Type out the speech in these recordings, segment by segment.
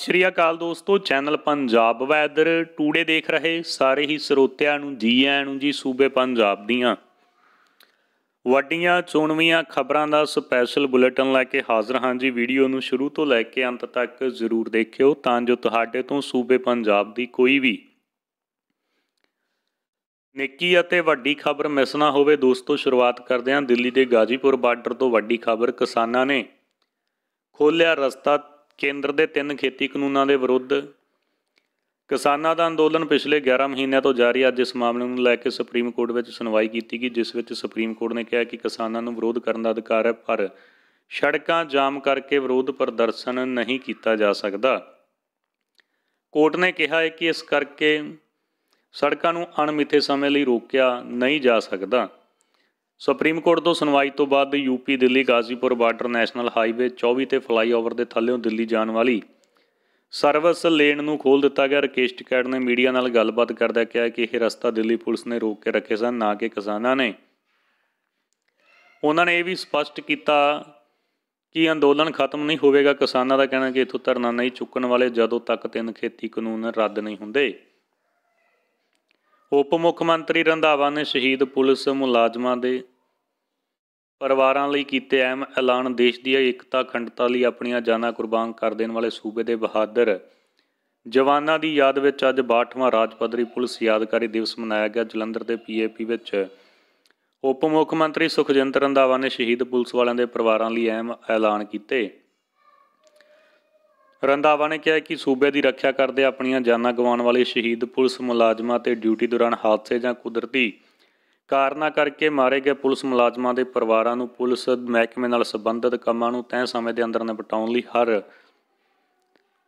ਸਤਿ ਸ਼੍ਰੀ ਅਕਾਲ ਦੋਸਤੋ channel Punjab weather today ਦੇਖ ਰਹੇ ਸਾਰੇ ਹੀ ਸਰੋਤਿਆਂ ਨੂੰ ਜੀ ਆਇਆਂ ਨੂੰ ਜੀ ਸੂਬੇ ਪੰਜਾਬ ਦੀਆਂ ਵੱਡੀਆਂ ਚੋਣਵੀਆਂ ਖਬਰਾਂ ਦਾ ਸਪੈਸ਼ਲ ਬੁਲੇਟਿਨ ਲੈ ਕੇ ਹਾਜ਼ਰ ਹਾਂ ਜੀ ਵੀਡੀਓ ਨੂੰ ਸ਼ੁਰੂ ਤੋਂ ਲੈ ਕੇ ਅੰਤ ਤੱਕ ਜ਼ਰੂਰ ਦੇਖਿਓ ਤਾਂ ਜੋ ਤੁਹਾਡੇ ਤੋਂ ਸੂਬੇ ਪੰਜਾਬ ਦੀ ਕੋਈ ਵੀ ਨਿੱਕੀ ਅਤੇ ਵੱਡੀ ਖਬਰ ਮਿਸ ਨਾ ਹੋਵੇ ਦੋਸਤੋ ਸ਼ੁਰੂਆਤ ਕਰਦੇ ਹਾਂ ਦਿੱਲੀ ਦੇ ਗਾਜ਼ੀਪੁਰ ਬਾਰਡਰ ਤੋਂ ਵੱਡੀ ਖਬਰ ਕਿਸਾਨਾਂ ਨੇ ਖੋਲਿਆ ਰਸਤਾ ਕੇਂਦਰ ਦੇ ਤਿੰਨ ਖੇਤੀ ਕਾਨੂੰਨਾਂ ਦੇ ਵਿਰੁੱਧ ਕਿਸਾਨਾਂ ਦਾ ਅੰਦੋਲਨ ਪਿਛਲੇ 11 ਮਹੀਨਿਆਂ ਤੋਂ ਜਾਰੀ ਅੱਜ ਇਸ ਮਾਮਲੇ ਨੂੰ ਲੈ ਕੇ ਸੁਪਰੀਮ ਕੋਰਟ ਵਿੱਚ ਸੁਣਵਾਈ ਕੀਤੀ ਗਈ ਜਿਸ ਵਿੱਚ ਸੁਪਰੀਮ ਕੋਰਟ ਨੇ ਕਿਹਾ ਕਿ ਕਿਸਾਨਾਂ ਨੂੰ ਵਿਰੋਧ ਕਰਨ ਦਾ ਅਧਿਕਾਰ ਹੈ ਪਰ ਸੜਕਾਂ ਜਾਮ ਕਰਕੇ ਵਿਰੋਧ ਪ੍ਰਦਰਸ਼ਨ ਨਹੀਂ ਕੀਤਾ ਜਾ ਸਕਦਾ ਕੋਰਟ ਨੇ ਕਿਹਾ ਹੈ ਕਿ ਇਸ ਕਰਕੇ ਸੜਕਾਂ ਨੂੰ ਅਣਮਿੱਥੇ ਸਮੇਂ ਲਈ ਰੋਕਿਆ ਨਹੀਂ ਜਾ ਸਕਦਾ ਸੁਪਰੀਮ ਕੋਰਟ ਤੋਂ ਸੁਣਵਾਈ ਤੋਂ ਬਾਅਦ UP Delhi Ghazipur border national highway 24 ਤੇ ਫਲਾਈਓਵਰ ਦੇ ਥੱਲੇੋਂ ਦਿੱਲੀ ਜਾਣ ਵਾਲੀ ਸਰਵਿਸ ਲੇਨ ਨੂੰ ਖੋਲ ਦਿੱਤਾ ਗਿਆ ਰਕੇਸ਼ ਟਿਕੈਟ ਨੇ ਮੀਡੀਆ ਨਾਲ ਗੱਲਬਾਤ ਕਰਦਿਆਂ ਕਿਹਾ ਕਿ ਇਹ ਰਸਤਾ ਦਿੱਲੀ ਪੁਲਿਸ ਨੇ ਰੋਕ ਕੇ ਰੱਖੇ ਸਨ ਨਾ ਕਿ ਕਿਸਾਨਾਂ ਨੇ ਉਹਨਾਂ ਨੇ ਇਹ ਵੀ ਸਪਸ਼ਟ ਕੀਤਾ ਕਿ ਅੰਦੋਲਨ ਖਤਮ ਨਹੀਂ ਹੋਵੇਗਾ ਕਿਸਾਨਾਂ ਦਾ ਕਹਿਣਾ ਕਿ ਇਥੋਂ ਧਰਨਾ ਨਹੀਂ ਚੁੱਕਣ ਵਾਲੇ ਜਦੋਂ ਤੱਕ ਤਿੰਨ ਖੇਤੀ ਕਾਨੂੰਨ ਰੱਦ ਨਹੀਂ ਹੁੰਦੇ ਉਪ ਮੁੱਖ ਮੰਤਰੀ ਰੰਧਾਵਾ ਨੇ ਸ਼ਹੀਦ ਪੁਲਿਸ ਮੁਲਾਜ਼ਮਾਂ ਦੇ ਪਰਿਵਾਰਾਂ ਲਈ ਕੀਤੇ ਅਹਿਮ ਐਲਾਨ ਦੇਸ਼ ਦੀ ਏਕਤਾ ਖੰਡਤਾ ਲਈ ਆਪਣੀਆਂ ਜਾਨਾਂ ਕੁਰਬਾਨ ਕਰ ਦੇਣ ਵਾਲੇ ਸੂਬੇ ਦੇ ਬਹਾਦਰ ਜਵਾਨਾਂ ਦੀ ਯਾਦ ਵਿੱਚ ਅੱਜ 62ਵਾਂ ਰਾਜ ਪੱਧਰੀ ਪੁਲਿਸ ਯਾਦਗਾਰੀ ਦਿਵਸ ਮਨਾਇਆ ਗਿਆ ਜਲੰਧਰ ਦੇ ਪੀਏਪੀ ਵਿੱਚ ਉਪ ਮੁੱਖ ਮੰਤਰੀ ਸੁਖਜਿੰਦਰ ਰੰਧਾਵਾ ਨੇ ਸ਼ਹੀਦ ਪੁਲਿਸ ਵਾਲਿਆਂ ਦੇ ਪਰਿਵਾਰਾਂ ਲਈ ਅਹਿਮ ਐਲਾਨ ਕੀਤੇ ਰੰਧਾਵਾ ਨੇ ਕਿਹਾ ਕਿ ਸੂਬੇ ਦੀ ਰੱਖਿਆ ਕਰਦੇ ਆਪਣੀਆਂ ਜਾਨਾਂ ਗਵਾਉਣ ਵਾਲੇ ਸ਼ਹੀਦ ਪੁਲਿਸ ਮੁਲਾਜ਼ਮਾਂ ਤੇ ਡਿਊਟੀ ਦੌਰਾਨ ਹਾਦਸੇ ਜਾਂ ਕੁਦਰਤੀ ਕਾਰਨਾ ਕਰਕੇ ਮਾਰੇ ਗਏ ਪੁਲਿਸ ਮੁਲਾਜ਼ਮਾਂ ਦੇ ਪਰਿਵਾਰਾਂ ਨੂੰ ਪੁਲਿਸ ਮਹਿਕਮੇ ਨਾਲ ਸੰਬੰਧਿਤ ਕੰਮਾਂ ਨੂੰ ਤੈਅ ਸਮੇਂ ਦੇ ਅੰਦਰ ਨਿਪਟਾਉਣ ਲਈ ਹਰ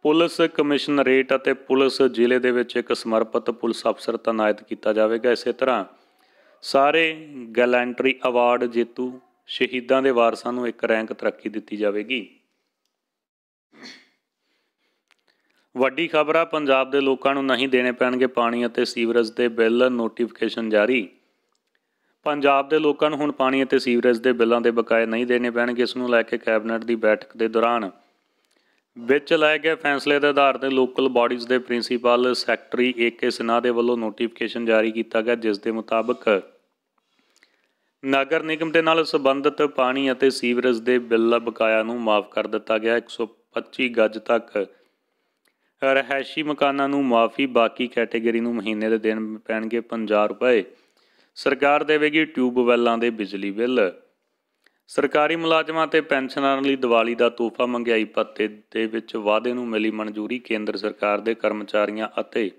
ਪੁਲਿਸ ਕਮਿਸ਼ਨਰੇਟ ਅਤੇ ਪੁਲਿਸ ਜ਼ਿਲ੍ਹੇ ਦੇ ਵਿੱਚ ਇੱਕ ਸਮਰਪਿਤ ਪੁਲਿਸ ਅਫਸਰ ਤਾਇਨਾਤ ਕੀਤਾ ਜਾਵੇਗਾ ਇਸੇ ਤਰ੍ਹਾਂ ਸਾਰੇ ਗੈਲੈਂਟਰੀ ਅਵਾਰਡ ਜੇਤੂ ਸ਼ਹੀਦਾਂ ਦੇ ਵਾਰਸਾਂ ਨੂੰ ਇੱਕ ਰੈਂਕ ਤਰੱਕੀ ਦਿੱਤੀ ਜਾਵੇਗੀ ਵੱਡੀ ਖਬਰ ਆ ਪੰਜਾਬ ਦੇ ਲੋਕਾਂ ਨੂੰ ਨਹੀਂ ਦੇਣੇ ਪੈਣਗੇ ਪਾਣੀ ਅਤੇ ਸੀਵਰੇਜ ਦੇ ਬਿੱਲ ਨੋਟੀਫਿਕੇਸ਼ਨ ਜਾਰੀ ਪੰਜਾਬ ਦੇ ਲੋਕਾਂ ਨੂੰ ਹੁਣ ਪਾਣੀ ਅਤੇ ਸੀਵਰੇਜ ਦੇ ਬਿੱਲਾਂ ਦੇ ਬਕਾਏ ਨਹੀਂ ਦੇਣੇ ਪੈਣਗੇ ਇਸ ਨੂੰ ਲੈ ਕੇ ਕੈਬਨਿਟ ਦੀ ਬੈਠਕ ਦੇ ਦੌਰਾਨ ਵਿੱਚ ਲਏ ਗਏ ਫੈਸਲੇ ਦੇ ਆਧਾਰ ਤੇ ਲੋਕਲ ਬਾਡੀਜ਼ ਦੇ ਪ੍ਰਿੰਸੀਪਲ ਸੈਕਟਰੀ ਏਕੇ ਸਿਨਾ ਦੇ ਵੱਲੋਂ ਨੋਟੀਫਿਕੇਸ਼ਨ ਜਾਰੀ ਕੀਤਾ ਗਿਆ ਜਿਸ ਦੇ ਮੁਤਾਬਕ ਨਗਰ ਨਿਗਮ ਦੇ ਨਾਲ ਸੰਬੰਧਿਤ ਪਾਣੀ ਅਤੇ ਸੀਵਰੇਜ ਦੇ ਬਿੱਲ ਬਕਾਇਆ ਨੂੰ ਮਾਫ ਕਰ ਦਿੱਤਾ ਗਿਆ 125 ਗੱਜ ਤੱਕ ਰਹਿائشੀ ਮਕਾਨਾਂ ਨੂੰ ਮਾਫੀ ਬਾਕੀ ਕੈਟਾਗਰੀ ਨੂੰ ਮਹੀਨੇ ਦੇ ਦੇਣ ਪੈਣਗੇ 50 ਰੁਪਏ ਸਰਕਾਰ ਦੇਵੇਗੀ ਟਿਊਬਵੈੱਲਾਂ ਦੇ ਬਿਜਲੀ ਬਿੱਲ ਸਰਕਾਰੀ ਮੁਲਾਜ਼ਮਾਂ ਤੇ ਪੈਨਸ਼ਨਰਾਂ ਲਈ ਦੀਵਾਲੀ ਦਾ ਤੋਹਫਾ ਮੰਗਾਈ ਪੱਤੇ ਦੇ ਵਿੱਚ ਵਾਅਦੇ ਨੂੰ ਮਿਲੀ ਮਨਜ਼ੂਰੀ ਕੇਂਦਰ ਸਰਕਾਰ ਦੇ ਕਰਮਚਾਰੀਆਂ ਅਤੇ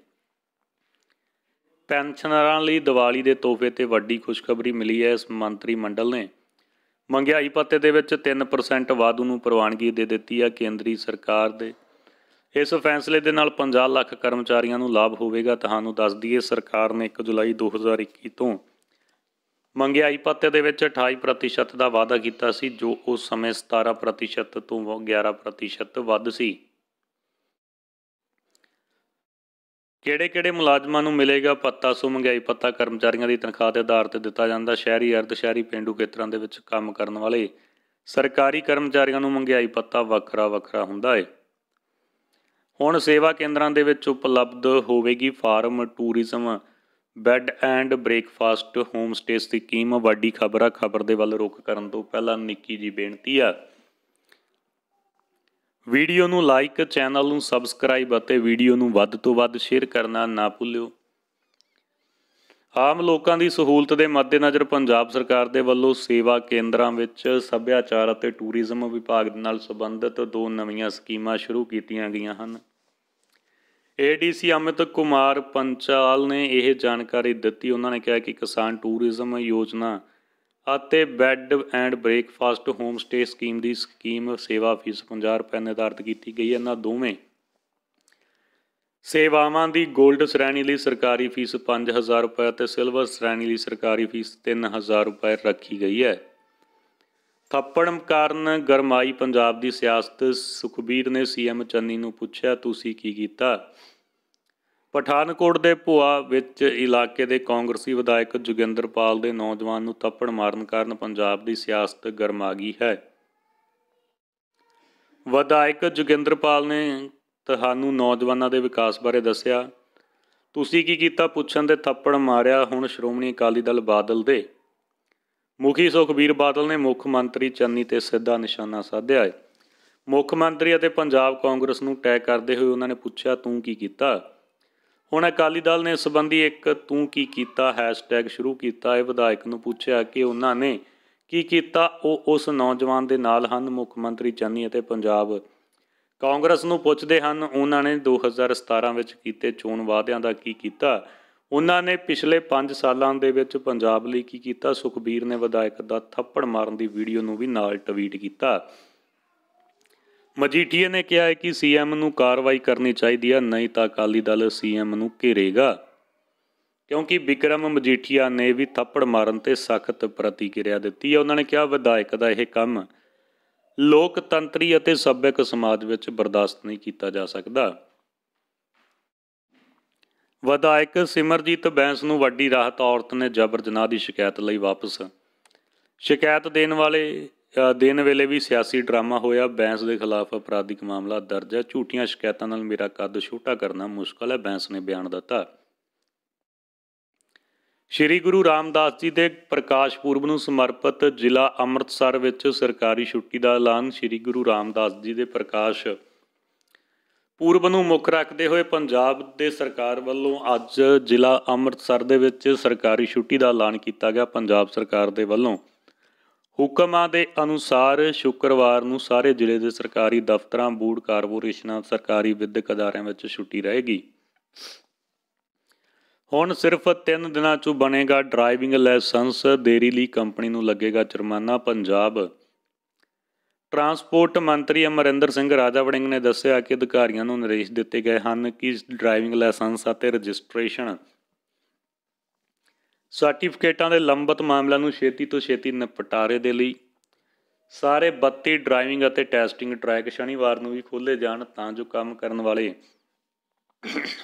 ਪੈਨਸ਼ਨਰਾਂ ਲਈ ਦੀਵਾਲੀ ਦੇ ਤੋਹਫੇ ਤੇ ਵੱਡੀ ਖੁਸ਼ਖਬਰੀ ਮਿਲੀ ਹੈ ਇਸ ਮੰਤਰੀ ਮੰਡਲ ਨੇ ਮੰਗਾਈ ਪੱਤੇ ਦੇ ਵਿੱਚ 3% ਵਾਧੂ ਨੂੰ ਪ੍ਰਵਾਨਗੀ ਦੇ ਦਿੱਤੀ ਹੈ ਕੇਂਦਰੀ ਸਰਕਾਰ ਦੇ ਇਸ ਫੈਸਲੇ ਦੇ ਨਾਲ 50 ਲੱਖ ਕਰਮਚਾਰੀਆਂ ਨੂੰ ਲਾਭ ਹੋਵੇਗਾ ਤੁਹਾਨੂੰ ਦੱਸ ਦਈਏ ਸਰਕਾਰ ਨੇ 1 ਜੁਲਾਈ 2021 ਤੋਂ ਮੰਗਿਆਈ ਪੱਤੇ ਦੇ ਵਿੱਚ 28% ਦਾ ਵਾਅਦਾ ਕੀਤਾ ਸੀ ਜੋ ਉਸ ਸਮੇਂ 17% ਤੋਂ 11% ਵੱਧ ਸੀ ਕਿਹੜੇ-ਕਿਹੜੇ ਮੁਲਾਜ਼ਮਾਂ ਨੂੰ ਮਿਲੇਗਾ ਪੱਤਾ ਸੋ ਮੰਗਿਆਈ ਪੱਤਾ ਕਰਮਚਾਰੀਆਂ ਦੀ ਤਨਖਾਹ ਦੇ ਆਧਾਰ ਤੇ ਦਿੱਤਾ ਜਾਂਦਾ ਸ਼ਹਿਰੀ ਅਰਧ ਸ਼ਹਿਰੀ ਪਿੰਡੂ ਖੇਤਰਾਂ ਦੇ ਵਿੱਚ ਕੰਮ ਕਰਨ ਵਾਲੇ ਸਰਕਾਰੀ ਕਰਮਚਾਰੀਆਂ ਨੂੰ ਮੰਗਿਆਈ ਪੱਤਾ ਵੱਖਰਾ ਵੱਖਰਾ ਹੁੰਦਾ ਹੈ ਹੁਣ ਸੇਵਾ ਕੇਂਦਰਾਂ ਦੇ ਵਿੱਚ ਉਪਲਬਧ ਹੋਵੇਗੀ farm tourism bed and breakfast home stays ਦੀ ਕੀਮ ਵੱਡੀ ਖਬਰ ਆ ਖਬਰ ਦੇ ਵੱਲ ਰੁਕ ਕਰਨ ਤੋਂ ਪਹਿਲਾਂ ਨਿੱਕੀ ਜੀ ਬੇਨਤੀ ਆ ਵੀਡੀਓ ਨੂੰ ਲਾਈਕ ਚੈਨਲ ਨੂੰ ਸਬਸਕ੍ਰਾਈਬ ਅਤੇ ਵੀਡੀਓ ਨੂੰ ਵੱਧ ਤੋਂ ਵੱਧ ਸ਼ੇਅਰ ਕਰਨਾ ਨਾ ਭੁੱਲਿਓ ਆਮ ਲੋਕਾਂ ਦੀ ਸਹੂਲਤ ਦੇ ਮੱਦੇਨਜ਼ਰ ਪੰਜਾਬ ਸਰਕਾਰ ਦੇ ਵੱਲੋਂ ਸੇਵਾ ਕੇਂਦਰਾਂ ਵਿੱਚ ਸੱਭਿਆਚਾਰ ਅਤੇ ਟੂਰਿਜ਼ਮ ਵਿਭਾਗ ਨਾਲ ਸੰਬੰਧਿਤ ਦੋ ਨਵੀਆਂ ਸਕੀਮਾਂ ਸ਼ੁਰੂ ਕੀਤੀਆਂ ਗਈਆਂ ਹਨ ਏਡੀਸੀ ਅਮਿਤ ਕੁਮਾਰ ਪੰਚਾਲ ਨੇ ਇਹ ਜਾਣਕਾਰੀ ਦਿੱਤੀ ਉਹਨਾਂ ਨੇ ਕਿਹਾ ਕਿ ਕਿਸਾਨ ਟੂਰਿਜ਼ਮ ਯੋਜਨਾ ਅਤੇ bed and breakfast home stay scheme ਦੀ ਸਕੀਮ ਸੇਵਾ ਫੀਸ 50 ਰੁਪਏ ਨਿਰਧਾਰਤ ਕੀਤੀ ਗਈ ਹੈ ਇਹਨਾਂ ਦੋਵੇਂ ਸੇਵਾਵਾਂ ਦੀ 골ਡ ਸ਼੍ਰੇਣੀ ਲਈ ਸਰਕਾਰੀ ਫੀਸ 5000 ਰੁਪਏ ਅਤੇ ਸਿਲਵਰ ਸ਼੍ਰੇਣੀ ਲਈ ਸਰਕਾਰੀ ਫੀਸ 3000 ਰੁਪਏ ਰੱਖੀ ਗਈ ਹੈ ਥੱਪੜ ਕਾਰਨ ਗਰਮਾਈ ਪੰਜਾਬ ਦੀ ਸਿਆਸਤ ਸੁਖਬੀਰ ਨੇ ਸੀਐਮ ਚੰਨੀ ਨੂੰ ਪੁੱਛਿਆ ਤੁਸੀਂ ਕੀ ਕੀਤਾ ਪਠਾਨਕੋਟ ਦੇ ਭੂਆ ਵਿੱਚ ਇਲਾਕੇ ਦੇ ਕਾਂਗਰਸੀ ਵਿਧਾਇਕ ਪਾਲ ਦੇ ਨੌਜਵਾਨ ਨੂੰ ਥੱਪੜ ਮਾਰਨ ਕਾਰਨ ਪੰਜਾਬ ਦੀ ਸਿਆਸਤ ਗਰਮਾ ਗਈ ਹੈ ਵਿਧਾਇਕ ਪਾਲ ਨੇ ਤੁਹਾਨੂੰ ਨੌਜਵਾਨਾਂ ਦੇ ਵਿਕਾਸ ਬਾਰੇ ਦੱਸਿਆ ਤੁਸੀਂ ਕੀ ਕੀਤਾ ਪੁੱਛਣ ਤੇ ਥੱਪੜ ਮਾਰਿਆ ਹੁਣ ਸ਼੍ਰੋਮਣੀ ਅਕਾਲੀ ਦਲ ਬਾਦਲ ਦੇ ਮੁਖੀ ਸੁਖਬੀਰ ਬਾਦਲ ਨੇ ਮੁੱਖ ਮੰਤਰੀ ਚੰਨੀ ਤੇ ਸਿੱਧਾ ਨਿਸ਼ਾਨਾ ਸਾਧਿਆ ਹੈ ਮੁੱਖ ਮੰਤਰੀ ਅਤੇ ਪੰਜਾਬ ਕਾਂਗਰਸ ਨੂੰ ਟੈਗ ਕਰਦੇ ਹੋਏ ਉਹਨਾਂ ਨੇ ਪੁੱਛਿਆ ਤੂੰ ਕੀ ਕੀਤਾ ਹੁਣ ਅਕਾਲੀ ਦਲ ਨੇ ਸਬੰਧੀ ਸੰਬੰਧੀ ਇੱਕ ਤੂੰ ਕੀ ਕੀਤਾ ਹੈਸ਼ਟੈਗ ਸ਼ੁਰੂ ਕੀਤਾ ਹੈ ਵਿਧਾਇਕ ਨੂੰ ਪੁੱਛਿਆ ਕਿ ਉਹਨਾਂ ਨੇ ਕੀ ਕੀਤਾ ਉਹ ਉਸ ਨੌਜਵਾਨ ਦੇ ਨਾਲ ਹਨ ਮੁੱਖ ਮੰਤਰੀ ਚੰਨੀ ਅਤੇ ਪੰਜਾਬ ਕਾਂਗਰਸ ਨੂੰ ਪੁੱਛਦੇ ਹਨ ਉਹਨਾਂ ਨੇ 2017 ਵਿੱਚ ਕੀਤੇ ਚੋਣ ਵਾਅਦਿਆਂ ਦਾ ਕੀ ਕੀਤਾ ਉਹਨਾਂ ਨੇ ਪਿਛਲੇ 5 ਸਾਲਾਂ ਦੇ ਵਿੱਚ ਪੰਜਾਬ ਲਈ ਕੀ ਕੀਤਾ ਸੁਖਬੀਰ ਨੇ ਵਿਧਾਇਕ ਦਾ ਥੱਪੜ ਮਾਰਨ ਦੀ ਵੀਡੀਓ ਨੂੰ ਵੀ ਨਾਲ ਟਵੀਟ ਕੀਤਾ ਮਜੀਠੀਏ ਨੇ ਕਿਹਾ ਹੈ ਕਿ ਸੀਐਮ ਨੂੰ ਕਾਰਵਾਈ ਕਰਨੀ ਚਾਹੀਦੀ ਹੈ ਨਹੀਂ ਤਾਂ ਅਕਾਲੀ ਦਲ ਸੀਐਮ ਨੂੰ ਘੇਰੇਗਾ ਕਿਉਂਕਿ ਵਿਕਰਮ ਮਜੀਠੀਆ ਨੇ ਵੀ ਥੱਪੜ ਮਾਰਨ ਤੇ ਸਖਤ ਪ੍ਰਤੀਕਿਰਿਆ ਦਿੱਤੀ ਹੈ ਉਹਨਾਂ ਨੇ ਕਿਹਾ ਵਿਧਾਇਕ ਦਾ ਇਹ ਕੰਮ ਲੋਕਤੰਤਰੀ ਅਤੇ ਸੱਭਿਅਕ ਸਮਾਜ ਵਿੱਚ ਬਰਦਾਸ਼ਤ ਨਹੀਂ ਕੀਤਾ ਜਾ ਸਕਦਾ ਵਿਧਾਇਕ ਸਿਮਰਜੀਤ ਬੈਂਸ ਨੂੰ ਵੱਡੀ ਰਾਹਤ ਔਰਤ ਨੇ ਜਬਰ ਜਨਾਹ ਦੀ ਸ਼ਿਕਾਇਤ ਲਈ ਵਾਪਸ ਸ਼ਿਕਾਇਤ ਦੇਣ ਵਾਲੇ ਦੇਣ ਵੇਲੇ ਵੀ ਸਿਆਸੀ ਡਰਾਮਾ ਹੋਇਆ ਬੈਂਸ ਦੇ ਖਿਲਾਫ ਅਪਰਾਧਿਕ ਮਾਮਲਾ ਦਰਜ ਹੈ ਝੂਠੀਆਂ ਸ਼ਿਕਾਇਤਾਂ ਨਾਲ ਮੇਰਾ ਕੱਦ ਛੋਟਾ ਕਰਨਾ ਮੁਸ਼ਕਲ ਹੈ ਬੈਂਸ ਨੇ ਬਿਆਨ ਦਿੱਤਾ ਸ਼੍ਰੀ ਗੁਰੂ ਰਾਮਦਾਸ ਜੀ ਦੇ ਪ੍ਰਕਾਸ਼ ਪੁਰਬ ਨੂੰ ਸਮਰਪਿਤ ਜ਼ਿਲ੍ਹਾ ਅੰਮ੍ਰਿਤਸਰ ਵਿੱਚ ਸਰਕਾਰੀ ਛੁੱਟੀ ਦਾ ਐਲਾਨ ਸ਼੍ਰੀ ਗੁਰੂ ਰਾਮਦਾਸ ਜੀ ਦੇ ਪ੍ਰਕਾਸ਼ ਪੂਰਬ ਨੂੰ ਮੁੱਖ ਰੱਖਦੇ ਹੋਏ ਪੰਜਾਬ ਦੇ ਸਰਕਾਰ ਵੱਲੋਂ ਅੱਜ ਜ਼ਿਲ੍ਹਾ ਅੰਮ੍ਰਿਤਸਰ ਦੇ ਵਿੱਚ ਸਰਕਾਰੀ ਛੁੱਟੀ ਦਾ ਐਲਾਨ ਕੀਤਾ ਗਿਆ ਪੰਜਾਬ ਸਰਕਾਰ ਦੇ ਵੱਲੋਂ ਹੁਕਮਾਂ ਦੇ ਅਨੁਸਾਰ ਸ਼ੁੱਕਰਵਾਰ ਨੂੰ ਸਾਰੇ ਜ਼ਿਲ੍ਹੇ ਦੇ ਸਰਕਾਰੀ ਦਫ਼ਤਰਾਂ ਬੂਡ ਕਾਰਪੋਰੇਸ਼ਨਾਂ ਸਰਕਾਰੀ ਵਿੱਦਿਅਕ ਅਦਾਰਿਆਂ ਵਿੱਚ ਛੁੱਟੀ ਰਹੇਗੀ ਹੁਣ ਸਿਰਫ 3 ਦਿਨਾਂ 'ਚ ਬਣੇਗਾ ਡਰਾਈਵਿੰਗ ਲਾਇਸੈਂਸ ਦੇਰੀ ਲਈ ਕੰਪਨੀ ਨੂੰ ਲੱਗੇਗਾ ਜੁਰਮਾਨਾ ਪੰਜਾਬ ਟਰਾਂਸਪੋਰਟ ਮੰਤਰੀ ਅਮਰਿੰਦਰ ਸਿੰਘ ਰਾਜਾ ਵੜਿੰਗ ਨੇ ਦੱਸਿਆ ਕਿ ਅਧਿਕਾਰੀਆਂ ਨੂੰ ਨਿਰਦੇਸ਼ ਦਿੱਤੇ ਗਏ ਹਨ ਕਿ ਡਰਾਈਵਿੰਗ ਲਾਇਸੈਂਸ ਅਤੇ ਰਜਿਸਟ੍ਰੇਸ਼ਨ ਸਰਟੀਫਿਕੇਟਾਂ ਦੇ ਲੰਬਤ ਮਾਮਲਿਆਂ ਨੂੰ ਛੇਤੀ ਤੋਂ ਛੇਤੀ ਨਿਪਟਾਰੇ ਦੇ ਲਈ ਸਾਰੇ 32 ਡਰਾਈਵਿੰਗ ਅਤੇ ਟੈਸਟਿੰਗ ਟਰੈਕ ਸ਼ਨੀਵਾਰ ਨੂੰ ਵੀ ਖੋਲ੍ਹੇ ਜਾਣ ਤਾਂ ਜੋ ਕੰਮ ਕਰਨ ਵਾਲੇ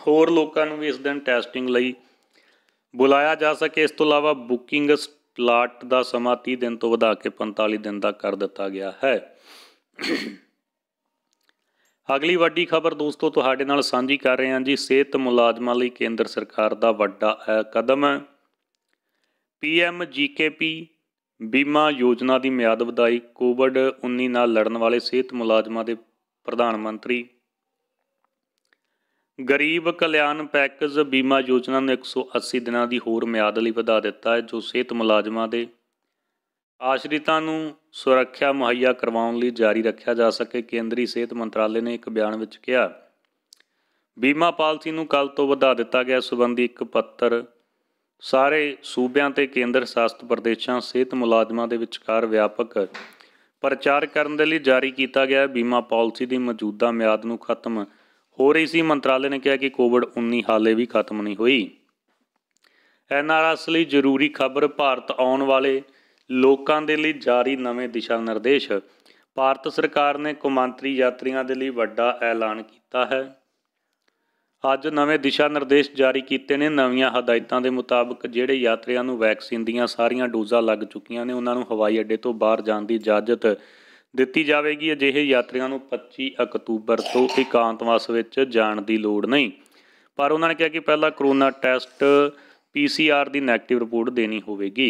ਹੋਰ ਲੋਕਾਂ ਨੂੰ ਵੀ ਇਸ ਦਿਨ ਟੈਸਟਿੰਗ ਲਈ ਬੁਲਾਇਆ ਜਾ ਸਕੇ ਇਸ ਤੋਂ ਇਲਾਵਾ ਬੁਕਿੰਗ ਸਲਾਟ ਦਾ ਸਮਾਂ 30 ਦਿਨ ਤੋਂ ਵਧਾ ਕੇ 45 ਦਿਨ ਦਾ ਕਰ ਦਿੱਤਾ ਗਿਆ ਹੈ ਅਗਲੀ ਵੱਡੀ ਖਬਰ ਦੋਸਤੋ ਤੁਹਾਡੇ ਨਾਲ ਸਾਂਝੀ ਕਰ ਰਹੇ ਹਾਂ ਜੀ ਸਿਹਤ ਮੁਲਾਜ਼ਮਾਂ ਲਈ ਕੇਂਦਰ ਸਰਕਾਰ ਦਾ ਵੱਡਾ ਕਦਮ ਹੈ ਪੀਐਮ ਜੀਕੇਪੀ ਬੀਮਾ ਯੋਜਨਾ ਦੀ ਮਿਆਦ ਵਧਾਈ ਕੋਵਿਡ-19 ਨਾਲ ਲੜਨ ਵਾਲੇ ਸਿਹਤ ਮੁਲਾਜ਼ਮਾਂ ਦੇ ਪ੍ਰਧਾਨ ਮੰਤਰੀ ਗਰੀਬ ਕਲਿਆਣ ਪੈਕੇਜ ਬੀਮਾ ਯੋਜਨਾ ਨੂੰ 180 ਦਿਨਾਂ ਦੀ ਹੋਰ ਮਿਆਦ ਲਈ ਵਧਾ ਦਿੱਤਾ ਹੈ ਜੋ ਸਿਹਤ ਮੁਲਾਜ਼ਮਾਂ ਦੇ ਆਸ਼ਰਿਤਾਂ ਨੂੰ ਸੁਰੱਖਿਆ ਮੁਹੱਈਆ ਕਰਵਾਉਣ ਲਈ ਜਾਰੀ ਰੱਖਿਆ ਜਾ ਸਕੇ ਕੇਂਦਰੀ ਸਿਹਤ ਮੰਤਰਾਲੇ ਨੇ ਇੱਕ ਬਿਆਨ ਵਿੱਚ ਕਿਹਾ ਬੀਮਾ ਪਾਲਿਸੀ ਨੂੰ ਕੱਲ ਤੋਂ ਵਧਾ ਦਿੱਤਾ ਗਿਆ ਸਬੰਧੀ ਇੱਕ ਪੱਤਰ ਸਾਰੇ ਸੂਬਿਆਂ ਤੇ ਕੇਂਦਰ ਸ਼ਾਸਤ ਪ੍ਰਦੇਸ਼ਾਂ ਸਿਹਤ ਮੁਲਾਜ਼ਮਾਂ ਦੇ ਵਿਚਕਾਰ ਵਿਆਪਕ ਪ੍ਰਚਾਰ ਕਰਨ ਦੇ ਲਈ ਜਾਰੀ ਕੀਤਾ ਗਿਆ ਬੀਮਾ ਪਾਲਿਸੀ ਦੀ ਮੌਜੂਦਾ ਮਿਆਦ ਨੂੰ ਖਤਮ ਹੋ ਰਹੀ ਸੀ ਮੰਤਰਾਲੇ ਨੇ ਕਿਹਾ ਕਿ ਕੋਵਿਡ-19 ਹਾਲੇ ਵੀ ਖਤਮ ਨਹੀਂ ਹੋਈ ਐਨਆਰਐਸ ਲਈ ਜ਼ਰੂਰੀ ਖਬਰ ਭਾਰਤ ਆਉਣ ਵਾਲੇ ਲੋਕਾਂ ਦੇ ਲਈ ਜਾਰੀ ਨਵੇਂ ਦਿਸ਼ਾ ਨਿਰਦੇਸ਼ ਭਾਰਤ ਸਰਕਾਰ ਨੇ ਕੁਮੰਤਰੀ ਯਾਤਰੀਆਂ ਦੇ ਲਈ ਵੱਡਾ ਐਲਾਨ ਕੀਤਾ ਹੈ ਅੱਜ ਨਵੇਂ ਦਿਸ਼ਾ ਨਿਰਦੇਸ਼ ਜਾਰੀ ਕੀਤੇ ਨੇ ਨਵੀਆਂ ਹਦਾਇਤਾਂ ਦੇ ਮੁਤਾਬਕ ਜਿਹੜੇ ਯਾਤਰੀਆਂ ਨੂੰ ਵੈਕਸੀਨ ਦੀਆਂ ਸਾਰੀਆਂ ਡੋਜ਼ਾਂ ਲੱਗ ਚੁੱਕੀਆਂ ਨੇ ਉਹਨਾਂ ਨੂੰ ਹਵਾਈ ਅੱਡੇ ਤੋਂ ਬਾਹਰ ਜਾਣ ਦੀ ਇਜਾਜ਼ਤ ਦਿੱਤੀ ਜਾਵੇਗੀ ਅਜਿਹੇ ਯਾਤਰੀਆਂ ਨੂੰ 25 ਅਕਤੂਬਰ ਤੋਂ ਇਕਾਂਤਵਾਸ ਵਿੱਚ ਜਾਣ ਦੀ ਲੋੜ ਨਹੀਂ ਪਰ ਉਹਨਾਂ ਨੇ ਕਿਹਾ ਕਿ ਪਹਿਲਾਂ ਕਰੋਨਾ ਟੈਸਟ ਪੀਸੀਆਰ ਦੀ ਨੈਗੇਟਿਵ ਰਿਪੋਰਟ ਦੇਣੀ ਹੋਵੇਗੀ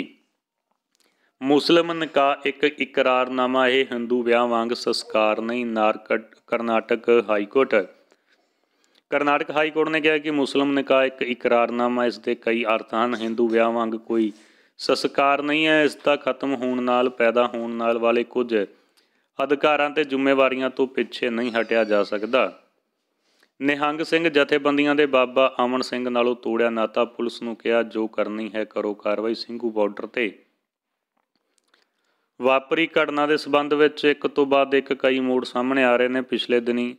ਮੁਸਲਮ ਨਿਕਾ ਇੱਕ ਇਕਰਾਰਨਾਮਾ ਇਹ ਹਿੰਦੂ ਵਿਆਹ ਵਾਂਗ ਸੰਸਕਾਰ ਨਹੀਂ ਨਾਰਕਟ Karnataka high court Karnataka high court ਨੇ ਕਿਹਾ ਕਿ ਮੁਸਲਮ ਨਿਕਾ ਇੱਕ ਇਕਰਾਰਨਾਮਾ ਇਸ ਦੇ ਕਈ ਅਰਥ ਹਨ ਹਿੰਦੂ ਵਿਆਹ ਵਾਂਗ ਕੋਈ ਸੰਸਕਾਰ ਨਹੀਂ ਹੈ ਇਸ ਦਾ ਖਤਮ ਹੋਣ ਨਾਲ ਪੈਦਾ ਹੋਣ ਨਾਲ ਵਾਲੇ ਕੁਝ ਅਧਿਕਾਰਾਂ ਤੇ ਜ਼ਿੰਮੇਵਾਰੀਆਂ ਤੋਂ ਪਿੱਛੇ ਨਹੀਂ ਹਟਿਆ ਜਾ ਸਕਦਾ ਨਿਹੰਗ ਸਿੰਘ ਜਥੇਬੰਦੀਆਂ ਦੇ ਬਾਬਾ ਅਮਨ ਸਿੰਘ ਨਾਲੋਂ ਤੋੜਿਆ ਨਾਤਾ ਪੁਲਿਸ ਨੂੰ ਕਿਹਾ ਜੋ ਕਰਨੀ ਹੈ ਕਰੋ ਕਾਰਵਾਈ ਸਿੰਘੂ ਬਾਰਡਰ ਤੇ ਵਾਪਰੀ ਘਟਨਾ ਦੇ ਸਬੰਧ ਵਿੱਚ ਇੱਕ ਤੋਂ ਬਾਅਦ ਇੱਕ ਕਈ ਮੋੜ ਸਾਹਮਣੇ ਆ ਰਹੇ ਨੇ ਪਿਛਲੇ ਦਿਨੀ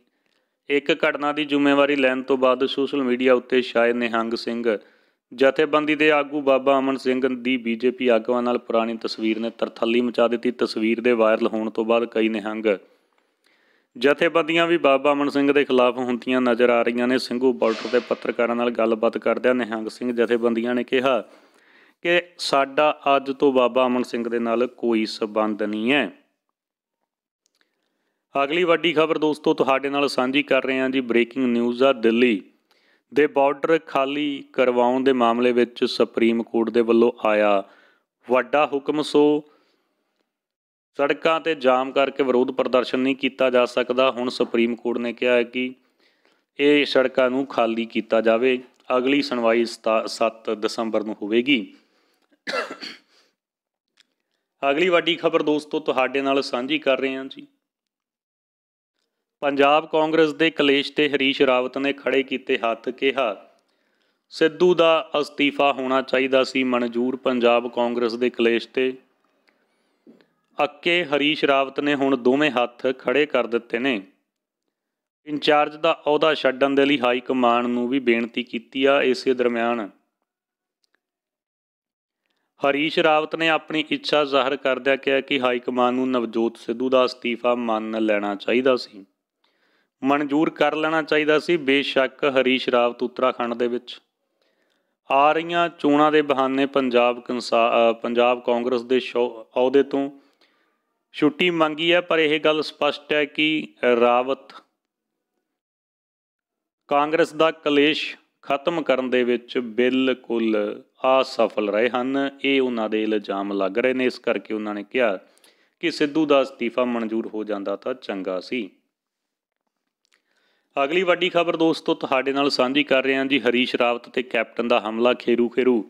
ਇੱਕ ਘਟਨਾ ਦੀ ਜ਼ਿੰਮੇਵਾਰੀ ਲੈਣ ਤੋਂ ਬਾਅਦ ਸੋਸ਼ਲ ਮੀਡੀਆ ਉੱਤੇ ਸ਼ਾਇਦ ਨਿਹੰਗ ਸਿੰਘ ਜਥੇਬੰਦੀ ਦੇ ਆਗੂ ਬਾਬਾ ਅਮਨ ਸਿੰਘ ਦੀ ਬੀਜੇਪੀ ਆਗੂਆਂ ਨਾਲ ਪੁਰਾਣੀ ਤਸਵੀਰ ਨੇ ਤਰਥੱਲੀ ਮਚਾ ਦਿੱਤੀ ਤਸਵੀਰ ਦੇ ਵਾਇਰਲ ਹੋਣ ਤੋਂ ਬਾਅਦ ਕਈ ਨਿਹੰਗ ਜਥੇਬੰਦੀਆਂ ਵੀ ਬਾਬਾ ਅਮਨ ਸਿੰਘ ਦੇ ਖਿਲਾਫ ਹੁੰਦੀਆਂ ਨਜ਼ਰ ਆ ਰਹੀਆਂ ਨੇ ਸਿੰਘੂ ਬਾਰਡਰ ਤੇ ਪੱਤਰਕਾਰਾਂ ਨਾਲ ਗੱਲਬਾਤ ਕਰਦਿਆਂ ਨਿਹੰਗ ਸਿੰਘ ਜਥੇਬੰਦੀਆਂ ਨੇ ਕਿਹਾ ਕਿ ਸਾਡਾ ਅੱਜ ਤੋਂ ਬਾਬਾ ਅਮਨ ਸਿੰਘ ਦੇ ਨਾਲ ਕੋਈ ਸਬੰਧ ਨਹੀਂ ਹੈ ਅਗਲੀ ਵੱਡੀ ਖਬਰ ਦੋਸਤੋ ਤੁਹਾਡੇ ਨਾਲ ਸਾਂਝੀ ਕਰ ਰਹੇ ਹਾਂ ਜੀ ਬ੍ਰੇਕਿੰਗ ਨਿਊਜ਼ ਆ ਦਿੱਲੀ ਦੇ ਬਾਰਡਰ ਖਾਲੀ ਕਰਵਾਉਣ ਦੇ ਮਾਮਲੇ ਵਿੱਚ ਸੁਪਰੀਮ ਕੋਰਟ ਦੇ ਵੱਲੋਂ ਆਇਆ ਵੱਡਾ ਹੁਕਮ ਸੋ ਸੜਕਾਂ ਤੇ ਜਾਮ ਕਰਕੇ ਵਿਰੋਧ ਪ੍ਰਦਰਸ਼ਨ ਨਹੀਂ ਕੀਤਾ ਜਾ ਸਕਦਾ ਹੁਣ ਸੁਪਰੀਮ ਕੋਰਟ ਨੇ ਕਿਹਾ ਹੈ ਕਿ ਇਹ ਸੜਕਾਂ ਨੂੰ ਖਾਲੀ ਕੀਤਾ ਜਾਵੇ ਅਗਲੀ ਸੁਣਵਾਈ 7 ਦਸੰਬਰ ਨੂੰ ਹੋਵੇਗੀ ਅਗਲੀ ਵੱਡੀ ਖਬਰ ਦੋਸਤੋ ਤੁਹਾਡੇ ਨਾਲ ਸਾਂਝੀ ਕਰ ਰਹੇ ਹਾਂ ਜੀ ਪੰਜਾਬ ਕਾਂਗਰਸ ਦੇ ਕਲੇਸ਼ ਤੇ ਹਰੀਸ਼ ਰਾਵਤ ਨੇ ਖੜੇ ਕੀਤੇ ਹੱਥ ਕਿਹਾ ਸਿੱਧੂ ਦਾ ਅਸਤੀਫਾ ਹੋਣਾ ਚਾਹੀਦਾ ਸੀ ਮਨਜ਼ੂਰ ਪੰਜਾਬ ਕਾਂਗਰਸ ਦੇ ਕਲੇਸ਼ ਤੇ ਅੱਕੇ ਹਰੀਸ਼ ਰਾਵਤ ਨੇ ਹੁਣ ਦੋਵੇਂ ਹੱਥ ਖੜੇ ਕਰ ਦਿੱਤੇ ਨੇ ਇੰਚਾਰਜ ਦਾ ਅਹੁਦਾ ਛੱਡਣ ਦੇ ਲਈ ਹਾਈ ਕਮਾਂਡ ਨੂੰ ਵੀ ਬੇਨਤੀ ਕੀਤੀ ਆ ਇਸੇ ਦਰਮਿਆਨ ਹਰੀਸ਼ ਰਾਵਤ ਨੇ ਆਪਣੀ ਇੱਛਾ ਜ਼ਾਹਰ ਕਰਦਿਆਂ ਕਿਹਾ ਕਿ ਹਾਈ ਕਮਾਂਡ ਨੂੰ ਨਵਜੋਤ ਸਿੱਧੂ ਦਾ ਅਸਤੀਫਾ ਮੰਨ ਲੈਣਾ ਚਾਹੀਦਾ ਸੀ ਮਨਜ਼ੂਰ ਕਰ ਲੈਣਾ ਚਾਹੀਦਾ ਸੀ ਬੇਸ਼ੱਕ ਹਰੀਸ਼ ਰਾਵਤ ਉੱਤਰਾਖੰਡ ਦੇ ਵਿੱਚ ਆ ਰਹੀਆਂ ਚੋਣਾਂ ਦੇ ਬਹਾਨੇ ਪੰਜਾਬ ਪੰਜਾਬ ਕਾਂਗਰਸ ਦੇ ਅਹੁਦੇ ਤੋਂ ਛੁੱਟੀ ਮੰਗੀ ਹੈ ਪਰ ਇਹ ਗੱਲ ਸਪਸ਼ਟ ਹੈ ਕਿ ਰਾਵਤ ਕਾਂਗਰਸ ਦਾ ਕਲੇਸ਼ ਖਤਮ ਕਰਨ ਦੇ ਵਿੱਚ ਬਿਲਕੁਲ ਅਸਫਲ ਰਹੇ ਹਨ ਇਹ ਉਹਨਾਂ ਦੇ ਇਲਜ਼ਾਮ ਲੱਗ ਰਹੇ ਨੇ ਇਸ ਕਰਕੇ ਉਹਨਾਂ ਨੇ ਕਿਹਾ ਕਿ ਸਿੱਧੂ ਦਾ ਅਸਤੀਫਾ ਮਨਜ਼ੂਰ ਹੋ ਜਾਂਦਾ ਤਾਂ ਚੰਗਾ ਸੀ ਅਗਲੀ ਵੱਡੀ ਖਬਰ ਦੋਸਤੋ ਤੁਹਾਡੇ ਨਾਲ ਸਾਂਝੀ ਕਰ ਰਹੇ ਹਾਂ ਜੀ ਹਰੀਸ਼ ਰਾਵਤ ਤੇ ਕੈਪਟਨ ਦਾ ਹਮਲਾ ਖੇਰੂ ਖੇਰੂ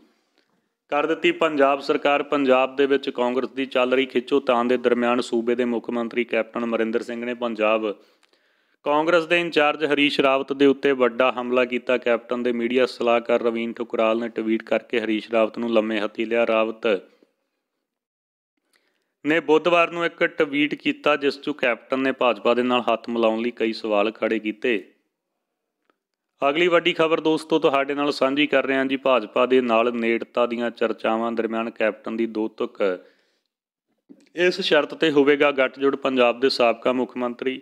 ਕਰ ਦਿੱਤੀ ਪੰਜਾਬ ਸਰਕਾਰ ਪੰਜਾਬ ਦੇ ਵਿੱਚ ਕਾਂਗਰਸ ਦੀ ਚੱਲ ਰਹੀ ਖਿੱਚੋ ਤਾਂ ਦੇ ਦਰਮਿਆਨ ਸੂਬੇ ਦੇ ਮੁੱਖ ਮੰਤਰੀ ਕੈਪਟਨ ਮਰਿੰਦਰ ਸਿੰਘ ਨੇ ਪੰਜਾਬ ਕਾਂਗਰਸ ਦੇ ਇੰਚਾਰਜ ਹਰੀਸ਼ ਰਾਵਤ ਦੇ ਉੱਤੇ ਵੱਡਾ ਹਮਲਾ ਕੀਤਾ ਕੈਪਟਨ ਦੇ ਮੀਡੀਆ ਸਲਾਹਕਾਰ ਰਵੀਨ ਠੁਕਰਾਲ ਨੇ ਟਵੀਟ ਕਰਕੇ ਹਰੀਸ਼ ਰਾਵਤ ਨੂੰ ਲੰਮੇ ਹੱਥੀ ਲਿਆ ਰਾਵਤ ਨੇ ਬੁੱਧਵਾਰ ਨੂੰ ਇੱਕ ਟਵੀਟ ਕੀਤਾ ਜਿਸ ਤੋਂ ਕੈਪਟਨ ਨੇ ਭਾਜਪਾ ਦੇ ਨਾਲ ਹੱਥ ਮਿਲਾਉਣ ਲਈ ਕਈ ਸਵਾਲ ਖੜੇ ਕੀਤੇ ਅਗਲੀ ਵੱਡੀ ਖਬਰ ਦੋਸਤੋ ਤੁਹਾਡੇ ਨਾਲ ਸਾਂਝੀ ਕਰ ਰਹੇ ਹਾਂ ਜੀ ਭਾਜਪਾ ਦੇ ਨਾਲ ਨੇੜਤਾ ਦੀਆਂ ਚਰਚਾਵਾਂ ਦਰਮਿਆਨ ਕੈਪਟਨ ਦੀ ਦੋ ਤੁਕ ਇਸ ਸ਼ਰਤ ਤੇ ਹੋਵੇਗਾ ਗੱਠਜੋੜ ਪੰਜਾਬ ਦੇ ਸਾਬਕਾ ਮੁੱਖ ਮੰਤਰੀ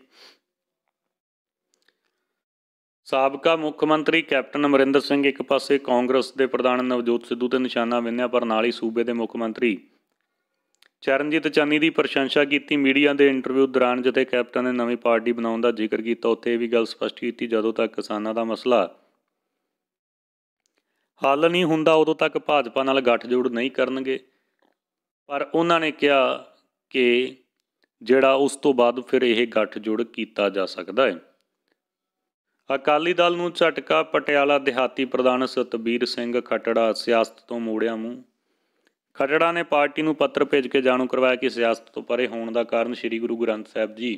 ਸਾਬਕਾ ਮੁੱਖ ਮੰਤਰੀ ਕੈਪਟਨ ਅਮਰਿੰਦਰ ਸਿੰਘ ਇੱਕ ਪਾਸੇ ਕਾਂਗਰਸ ਦੇ ਪ੍ਰਧਾਨ ਨਵਜੋਤ ਸਿੱਧੂ ਤੇ ਨਿਸ਼ਾਨਾ ਵਿੰਨਿਆ ਪਰ ਨਾਲ ਹੀ ਸੂਬੇ ਦੇ ਮੁੱਖ ਮੰਤਰੀ ਚਰਨਜੀਤ ਚੰਨੀ ਦੀ ਪ੍ਰਸ਼ੰਸਾ ਕੀਤੀ ਮੀਡੀਆ ਦੇ ਇੰਟਰਵਿਊ ਦੌਰਾਨ ਜਿੱਥੇ ਕੈਪਟਨ ਨੇ ਨਵੀਂ ਪਾਰਟੀ ਬਣਾਉਣ ਦਾ ਜ਼ਿਕਰ ਕੀਤਾ ਉੱਥੇ ਇਹ ਵੀ ਗੱਲ ਸਪਸ਼ਟ ਕੀਤੀ ਜਦੋਂ ਤੱਕ ਕਿਸਾਨਾਂ ਦਾ ਮਸਲਾ ਹੱਲ ਨਹੀਂ ਹੁੰਦਾ ਉਦੋਂ ਤੱਕ ਭਾਜਪਾ ਨਾਲ ਗੱਠਜੋੜ ਨਹੀਂ ਕਰਨਗੇ ਪਰ ਉਹਨਾਂ ਨੇ ਕਿਹਾ ਕਿ ਜਿਹੜਾ ਉਸ ਤੋਂ ਬਾਅਦ ਫਿਰ ਇਹ ਗੱਠਜੋੜ ਕੀਤਾ ਜਾ ਸਕਦਾ ਹੈ ਅਕਾਲੀ ਦਲ ਨੂੰ ਝਟਕਾ ਪਟਿਆਲਾ ਦਿਹਾਤੀ ਪ੍ਰਧਾਨ ਸਤਬੀਰ ਸਿੰਘ ਖਟੜਾ ਸਿਆਸਤ ਤੋਂ ਮੋੜਿਆ ਮੂੰਹ ਖਟੜਾ ਨੇ ਪਾਰਟੀ ਨੂੰ ਪੱਤਰ ਭੇਜ ਕੇ ਜਾਣੂ ਕਰਵਾਇਆ ਕਿ ਸਿਆਸਤ ਤੋਂ ਪਰੇ ਹੋਣ ਦਾ ਕਾਰਨ ਸ੍ਰੀ ਗੁਰੂ ਗ੍ਰੰਥ ਸਾਹਿਬ ਜੀ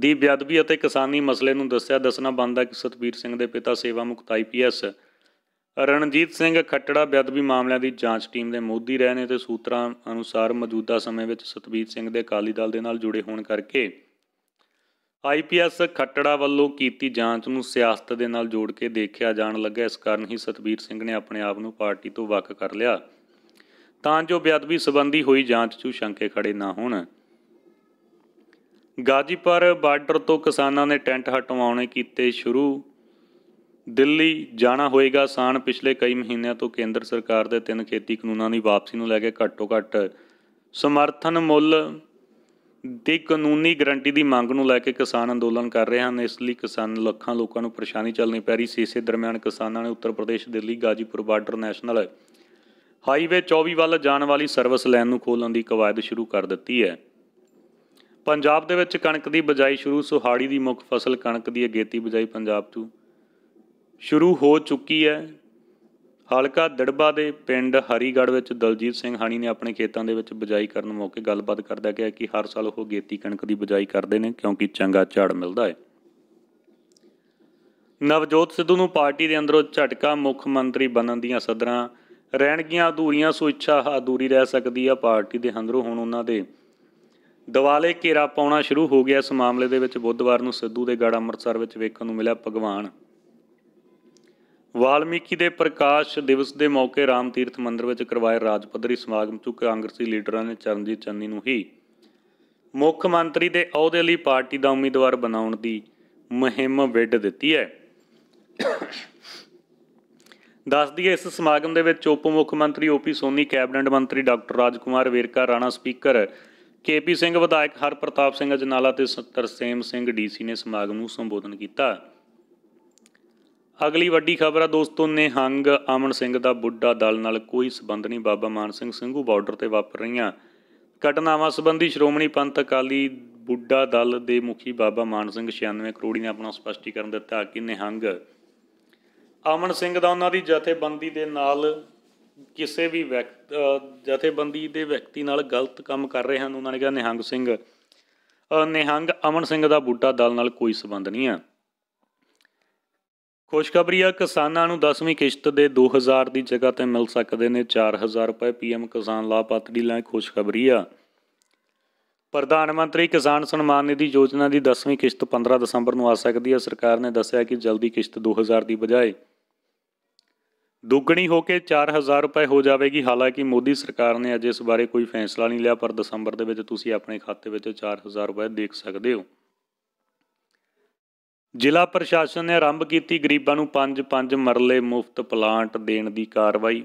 ਦੀ ਬਿਆਦਬੀ ਅਤੇ ਕਿਸਾਨੀ ਮਸਲੇ ਨੂੰ ਦੱਸਿਆ ਦੱਸਣਾ ਬੰਦਾ ਕਿ ਸਤਬੀਰ ਸਿੰਘ ਦੇ ਪਿਤਾ ਸੇਵਾ ਮੁਕਤ ਆਈਪੀਐਸ ਰਣਜੀਤ ਸਿੰਘ ਖੱਟੜਾ ਬਿਆਦਬੀ ਮਾਮਲਿਆਂ ਦੀ ਜਾਂਚ ਟੀਮ ਦੇ ਮੋਦੀ ਰਹੇ ਨੇ ਤੇ ਸੂਤਰਾਂ ਅਨੁਸਾਰ ਮੌਜੂਦਾ ਸਮੇਂ ਵਿੱਚ ਸਤਬੀਰ ਸਿੰਘ ਦੇ ਅਕਾਲੀ ਦਲ ਦੇ ਨਾਲ ਜੁੜੇ ਹੋਣ ਕਰਕੇ ਆਈਪੀਐਸ ਖੱਟੜਾ ਵੱਲੋਂ ਕੀਤੀ ਜਾਂਚ ਨੂੰ ਸਿਆਸਤ ਦੇ ਨਾਲ ਜੋੜ ਕੇ ਦੇਖਿਆ ਜਾਣ ਲੱਗਾ ਇਸ ਕਾਰਨ ਹੀ ਸਤਬੀਰ ਸਿੰਘ ਨੇ ਆਪਣੇ ਆਪ ਨੂੰ ਪਾਰਟੀ ਤੋਂ ਵੱਖ ਕਰ ਲਿਆ ਤਾਂ ਜੋ ਬੇਅਦਬੀ ਸੰਬੰਧੀ ਹੋਈ ਜਾਂਚ 'ਚ ਸ਼ੰਕੇ ਖੜੇ ਨਾ ਹੋਣ ਗਾਜੀਪੁਰ ਬਾਰਡਰ ਤੋਂ ਕਿਸਾਨਾਂ ਨੇ ਟੈਂਟ ਹਟਵਾਉਣੇ ਕੀਤੇ ਸ਼ੁਰੂ ਦਿੱਲੀ ਜਾਣਾ ਹੋਏਗਾ ਸਾਨ ਪਿਛਲੇ ਕਈ ਮਹੀਨਿਆਂ ਤੋਂ ਕੇਂਦਰ ਸਰਕਾਰ ਦੇ ਤਿੰਨ ਖੇਤੀ ਕਾਨੂੰਨਾਂ ਦੀ ਵਾਪਸੀ ਨੂੰ ਲੈ ਕੇ ਘੱਟੋ ਘੱਟ ਸਮਰਥਨ ਮੁੱਲ ਦੀ ਕਾਨੂੰਨੀ ਗਰੰਟੀ ਦੀ ਮੰਗ ਨੂੰ ਲੈ ਕੇ ਕਿਸਾਨ ਅੰਦੋਲਨ ਕਰ ਰਹੇ ਹਨ ਇਸ ਲਈ ਕਿਸਾਨ ਲੱਖਾਂ ਲੋਕਾਂ ਨੂੰ ਪਰੇਸ਼ਾਨੀ ਚੱਲਣੀ ਪੈ ਰਹੀ ਸੀ ਇਸੇ ਦਰਮਿਆਨ ਕਿਸਾਨਾਂ ਨੇ Uttar Pradesh Delhi Ghazipur border national highway 24 ਵੱਲ ਜਾਣ ਵਾਲੀ ਸਰਵਿਸ ਲਾਈਨ ਨੂੰ ਖੋਲਣ ਦੀ ਕਵਾਇਦ ਸ਼ੁਰੂ ਕਰ ਦਿੱਤੀ ਹੈ ਪੰਜਾਬ ਦੇ ਵਿੱਚ ਕਣਕ ਦੀ ਬਜਾਈ ਸ਼ੁਰੂ ਸੁਹਾੜੀ ਦੀ ਮੁੱਖ ਫਸਲ ਕਣਕ ਦੀ ਅਗੇਤੀ ਬਜਾਈ ਪੰਜਾਬ 'ਚ ਸ਼ੁਰੂ ਹੋ ਚੁੱਕੀ ਹੈ ਹਲਕਾ ਦੜਬਾ ਦੇ ਪਿੰਡ ਹਰੀਗੜ੍ਹ ਵਿੱਚ ਦਲਜੀਤ ਸਿੰਘ ਹਾਣੀ ਨੇ ਆਪਣੇ ਖੇਤਾਂ ਦੇ ਵਿੱਚ ਬਜਾਈ ਕਰਨ ਮੌਕੇ ਗੱਲਬਾਤ ਕਰਦਾ ਕਿਹਾ ਕਿ ਹਰ ਸਾਲ ਉਹ ਗੇਤੀ ਕਣਕ ਦੀ ਬਜਾਈ ਕਰਦੇ ਨੇ ਕਿਉਂਕਿ ਚੰਗਾ ਝਾੜ ਮਿਲਦਾ ਹੈ ਨਵਜੋਤ ਸਿੱਧੂ ਨੂੰ ਪਾਰਟੀ ਦੇ ਅੰਦਰੋਂ ਝਟਕਾ ਮੁੱਖ ਮੰਤਰੀ ਬਣਨ ਦੀਆਂ ਸਦਰਾਂ ਰਹਿਣਗੀਆਂ ਅਧੂਰੀਆਂ ਸੋ ਇੱਛਾ ਅਧੂਰੀ ਰਹਿ ਸਕਦੀ ਆ ਪਾਰਟੀ ਦੇ ਅੰਦਰੋਂ ਹੁਣ ਉਹਨਾਂ ਦੇ ਦਿਵਾਲੇ ਘੇਰਾ ਪਾਉਣਾ ਸ਼ੁਰੂ ਹੋ ਗਿਆ ਇਸ ਮਾਮਲੇ ਦੇ ਵਿੱਚ ਬੁੱਧਵਾਰ ਨੂੰ ਸਿੱਧੂ ਦੇ ਗੜ ਅੰਮ੍ਰਿਤਸਰ ਵਿੱਚ ਵੇਖਣ ਨੂੰ ਮਿਲਿਆ ਭਗਵਾਨ ਵਾਲਮੀਕੀ ਦੇ ਪ੍ਰਕਾਸ਼ ਦਿਵਸ ਦੇ ਮੌਕੇ ਰਾਮ ਤੀਰਥ ਮੰਦਿਰ ਵਿੱਚ ਕਰਵਾਏ ਰਾਜ ਪੱਧਰੀ ਸਮਾਗਮ 'ਚ ਕਾਂਗਰਸੀ ਲੀਡਰਾਂ ਨੇ ਚਰਨਜੀਤ ਚੰਨੀ ਨੂੰ ਹੀ ਮੁੱਖ ਮੰਤਰੀ ਦੇ ਅਹੁਦੇ ਲਈ ਪਾਰਟੀ ਦਾ ਉਮੀਦਵਾਰ ਬਣਾਉਣ ਦੀ ਮਹਿੰਮ ਵਿੱਢ ਦਿੱਤੀ ਹੈ ਦੱਸ ਦਈਏ ਇਸ ਸਮਾਗਮ ਦੇ ਵਿੱਚ ਉਪ ਮੁੱਖ ਮੰਤਰੀ ਓਪੀ ਸੋਨੀ ਕੈਬਨਿਟ ਮੰਤਰੀ doctor Rajkumar Verka Rana speaker KP Singh ਵਿਧਾਇਕ ਹਰਪ੍ਰਤਾਪ ਸਿੰਘ ਅਜਨਾਲਾ ਤੇ ਸੇਮ ਸਿੰਘ ਡੀਸੀ ਨੇ ਸਮਾਗਮ ਨੂੰ ਸੰਬੋਧਨ ਕੀਤਾ ਅਗਲੀ ਵੱਡੀ ਖਬਰ ਆ ਦੋਸਤੋ ਨਿਹੰਗ ਅਮਨ ਸਿੰਘ ਦਾ ਬੁੱਢਾ ਦਲ ਨਾਲ ਕੋਈ ਸਬੰਧ ਨਹੀਂ ਬਾਬਾ ਮਾਨ ਸਿੰਘ ਸਿੰਘੂ ਬਾਰਡਰ ਤੇ ਵਾਪਰ ਰਹੀਆਂ ਘਟਨਾਵਾਂ ਸੰਬੰਧੀ ਸ਼੍ਰੋਮਣੀ ਪੰਥ ਅਕਾਲੀ ਬੁੱਢਾ ਦਲ ਦੇ ਮੁਖੀ ਬਾਬਾ ਮਾਨ ਸਿੰਘ 96 ਕਰੋੜੀ ਨੇ ਆਪਣਾ ਸਪਸ਼ਟੀਕਰਨ ਦਿੱਤਾ ਕਿ ਨਿਹੰਗ ਅਮਨ ਸਿੰਘ ਦਾ ਉਹਨਾਂ ਦੀ ਜਥੇਬੰਦੀ ਦੇ ਨਾਲ ਕਿਸੇ ਵੀ ਜਥੇਬੰਦੀ ਦੇ ਵਿਅਕਤੀ ਨਾਲ ਗਲਤ ਕੰਮ ਕਰ ਰਹੇ ਹਨ ਉਹਨਾਂ ਨੇ ਕਿਹਾ ਨਿਹੰਗ ਸਿੰਘ ਨਿਹੰਗ ਅਮਨ ਸਿੰਘ ਦਾ ਬੁੱਢਾ ਦਲ ਨਾਲ ਕੋਈ ਸਬੰਧ ਨਹੀਂ ਆ ਖੁਸ਼ਖਬਰੀ ਆ ਕਿਸਾਨਾਂ ਨੂੰ 10ਵੀਂ ਕਿਸ਼ਤ ਦੇ 2000 ਦੀ ਜਗ੍ਹਾ ਤੇ ਮਿਲ ਸਕਦੇ ਨੇ 4000 ਰੁਪਏ ਪੀਐਮ ਕਿਸਾਨ ਲਾਭਪਾਤਰੀ ਲਈ ਖੁਸ਼ਖਬਰੀ ਆ ਪ੍ਰਧਾਨ ਮੰਤਰੀ ਕਿਸਾਨ ਸਨਮਾਨ ਨਿਧੀ ਯੋਜਨਾ ਦੀ 10ਵੀਂ ਕਿਸ਼ਤ 15 ਦਸੰਬਰ ਨੂੰ ਆ ਸਕਦੀ ਹੈ ਸਰਕਾਰ ਨੇ ਦੱਸਿਆ ਕਿ ਜਲਦੀ ਕਿਸ਼ਤ 2000 ਦੀ ਬਜਾਏ ਦੁੱਗਣੀ ਹੋ ਕੇ 4000 ਰੁਪਏ ਹੋ ਜਾਵੇਗੀ ਹਾਲਾਂਕਿ ਮੋਦੀ ਸਰਕਾਰ ਨੇ ਅਜੇ ਇਸ ਬਾਰੇ ਕੋਈ ਫੈਸਲਾ ਨਹੀਂ ਲਿਆ ਪਰ ਦਸੰਬਰ ਦੇ ਵਿੱਚ ਤੁਸੀਂ ਆਪਣੇ ਖਾਤੇ ਵਿੱਚ 4000 ਰੁਪਏ ਦੇਖ ਸਕਦੇ ਹੋ ਜ਼ਿਲ੍ਹਾ ਪ੍ਰਸ਼ਾਸਨ ਨੇ ਆਰੰਭ ਕੀਤੀ ਗਰੀਬਾਂ ਨੂੰ 5-5 ਮਰਲੇ ਮੁਫਤ ਪਲਾਂਟ ਦੇਣ ਦੀ ਕਾਰਵਾਈ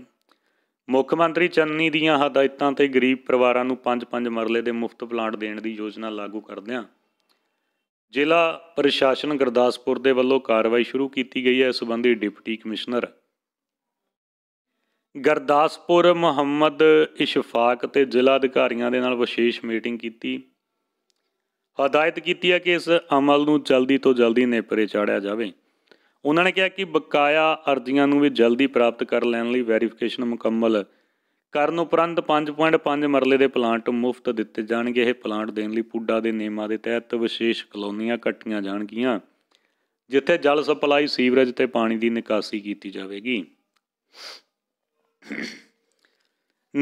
ਮੁੱਖ ਮੰਤਰੀ ਚੰਨੀ ਦੀਆਂ ਹਦਾਇਤਾਂ ਤੇ ਗਰੀਬ ਪਰਿਵਾਰਾਂ ਨੂੰ 5-5 ਮਰਲੇ ਦੇ ਮੁਫਤ ਪਲਾਂਟ ਦੇਣ ਦੀ ਯੋਜਨਾ ਲਾਗੂ ਕਰਦਿਆਂ ਜ਼ਿਲ੍ਹਾ ਪ੍ਰਸ਼ਾਸਨ ਗੁਰਦਾਸਪੁਰ ਦੇ ਵੱਲੋਂ ਕਾਰਵਾਈ ਸ਼ੁਰੂ ਕੀਤੀ ਗਈ ਹੈ ਇਸ ਸੰਬੰਧੀ ਡਿਪਟੀ ਕਮਿਸ਼ਨਰ ਗਰਦਾਸਪੁਰ ਮੁਹੰਮਦ ਇਸ਼ਫਾਕ ਤੇ ਜ਼ਿਲ੍ਹਾ ਅਧਿਕਾਰੀਆਂ ਦੇ ਨਾਲ ਵਿਸ਼ੇਸ਼ ਮੀਟਿੰਗ ਕੀਤੀ ਹਦਾਇਤ ਕੀਤੀ ਹੈ ਕਿ ਇਸ ਅਮਲ ਨੂੰ ਜਲਦੀ ਤੋਂ ਜਲਦੀ ਨੇਪਰੇ ਚਾੜਿਆ ਜਾਵੇ ਉਹਨਾਂ ਨੇ ਕਿਹਾ ਕਿ ਬਕਾਇਆ ਅਰਜ਼ੀਆਂ ਨੂੰ ਵੀ ਜਲਦੀ ਪ੍ਰਾਪਤ ਕਰ ਲੈਣ ਲਈ ਵੈਰੀਫਿਕੇਸ਼ਨ ਮੁਕੰਮਲ ਕਰਨ ਉਪਰੰਤ 5.5 ਮਰਲੇ ਦੇ ਪਲਾਂਟ ਮੁਫਤ ਦਿੱਤੇ ਜਾਣਗੇ ਇਹ ਪਲਾਂਟ ਦੇਣ ਲਈ ਪੁੱਡਾ ਦੇ ਨਿਯਮਾਂ ਦੇ ਤਹਿਤ ਵਿਸ਼ੇਸ਼ ਕਲੋਨੀਆਂ ਕੱਟੀਆਂ ਜਾਣਗੀਆਂ ਜਿੱਥੇ ਜਲ ਸਪਲਾਈ ਸੀਵਰੇਜ ਤੇ ਪਾਣੀ ਦੀ ਨਿਕਾਸੀ ਕੀਤੀ ਜਾਵੇਗੀ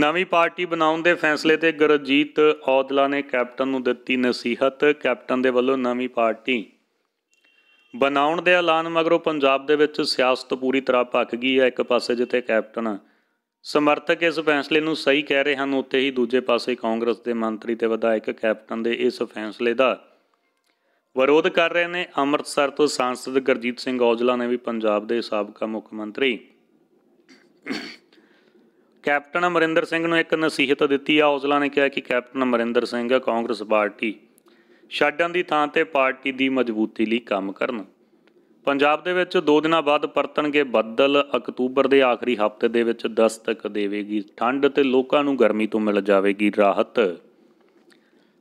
ਨਵੀਂ ਪਾਰਟੀ ਬਣਾਉਣ ਦੇ ਫੈਸਲੇ ਤੇ ਗਰਜੀਤ ਔਦਲਾ ਨੇ ਕੈਪਟਨ ਨੂੰ ਦਿੱਤੀ ਨਸੀਹਤ ਕੈਪਟਨ ਦੇ ਵੱਲੋਂ ਨਵੀਂ ਪਾਰਟੀ ਬਣਾਉਣ ਦੇ ਐਲਾਨ ਮਗਰੋਂ ਪੰਜਾਬ ਦੇ ਵਿੱਚ ਸਿਆਸਤ ਪੂਰੀ ਤਰ੍ਹਾਂ ਭੱਕ ਗਈ ਹੈ ਇੱਕ ਪਾਸੇ ਜਿੱਥੇ ਕੈਪਟਨ ਸਮਰਥਕ ਇਸ ਫੈਸਲੇ ਨੂੰ ਸਹੀ ਕਹਿ ਰਹੇ ਹਨ ਉੱਥੇ ਹੀ ਦੂਜੇ ਪਾਸੇ ਕਾਂਗਰਸ ਦੇ ਮੰਤਰੀ ਤੇ ਵਿਧਾਇਕ ਕੈਪਟਨ ਦੇ ਇਸ ਫੈਸਲੇ ਦਾ ਵਿਰੋਧ ਕਰ ਰਹੇ ਨੇ ਅੰਮ੍ਰਿਤਸਰ ਤੋਂ ਸਾਂਸਦ ਗਰਜੀਤ ਸਿੰਘ ਔਜਲਾ ਨੇ ਵੀ ਪੰਜਾਬ ਦੇ ਸਾਬਕਾ ਮੁੱਖ ਮੰਤਰੀ ਕੈਪਟਨ ਅਮਰਿੰਦਰ ਸਿੰਘ ਨੂੰ ਇੱਕ ਨਸੀਹਤ ਦਿੱਤੀ ਆ ਔਜਲਾ ਨੇ ਕਿਹਾ ਕਿ ਕੈਪਟਨ ਅਮਰਿੰਦਰ ਸਿੰਘ ਕਾਂਗਰਸ ਪਾਰਟੀ ਛੱਡਣ ਦੀ ਥਾਂ ਤੇ ਪਾਰਟੀ ਦੀ ਮਜ਼ਬੂਤੀ ਲਈ ਕੰਮ ਕਰਨ ਪੰਜਾਬ ਦੇ ਵਿੱਚ 2 ਦਿਨਾਂ ਬਾਅਦ ਪਰਤਣਗੇ ਬੱਦਲ ਅਕਤੂਬਰ ਦੇ ਆਖਰੀ ਹਫਤੇ ਦੇ ਵਿੱਚ ਦਸਤਕ ਦੇਵੇਗੀ ਠੰਡ ਤੇ ਲੋਕਾਂ ਨੂੰ ਗਰਮੀ ਤੋਂ ਮਿਲ ਜਾਵੇਗੀ ਰਾਹਤ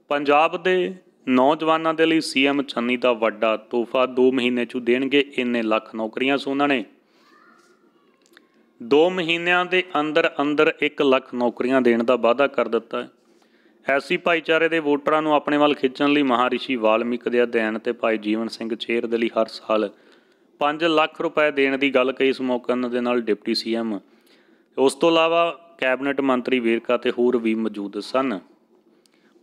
ਪੰਜਾਬ ਦੇ ਨੌਜਵਾਨਾਂ ਦੇ ਲਈ ਸੀਐਮ ਚੰਨੀ ਦਾ ਵੱਡਾ ਤੋਹਫਾ 2 ਮਹੀਨੇ ਚੋਂ ਦੇਣਗੇ ਇੰਨੇ ਲੱਖ ਨੌਕਰੀਆਂ ਸੋ ਉਹਨਾਂ ਨੇ 2 ਮਹੀਨਿਆਂ ਦੇ ਅੰਦਰ ਅੰਦਰ 1 ਲੱਖ ਨੌਕਰੀਆਂ ਦੇਣ ਦਾ ਵਾਅਦਾ ਕਰ ਦਿੱਤਾ ਹੈ ਐਸੀ ਭਾਈਚਾਰੇ ਦੇ ਵੋਟਰਾਂ ਨੂੰ ਆਪਣੇ ਵੱਲ ਖਿੱਚਣ ਲਈ ਮਹਾਰਿਸ਼ੀ ਵਾਲਮੀਕ ਦੇ ਅਧਿਐਨ ਤੇ ਭਾਈ ਜੀਵਨ ਸਿੰਘ ਚੇਰ ਦੇ ਲਈ ਹਰ ਸਾਲ 5 ਲੱਖ ਰੁਪਏ ਦੇਣ ਦੀ ਗੱਲ ਕਈ ਸਮੋਕਨ ਦੇ ਨਾਲ ਡਿਪਟੀ ਸੀਐਮ ਉਸ ਤੋਂ ਇਲਾਵਾ ਕੈਬਨਿਟ ਮੰਤਰੀ ਵੀਰਕਾ ਤੇ ਹੋਰ ਵੀ ਮੌਜੂਦ ਸਨ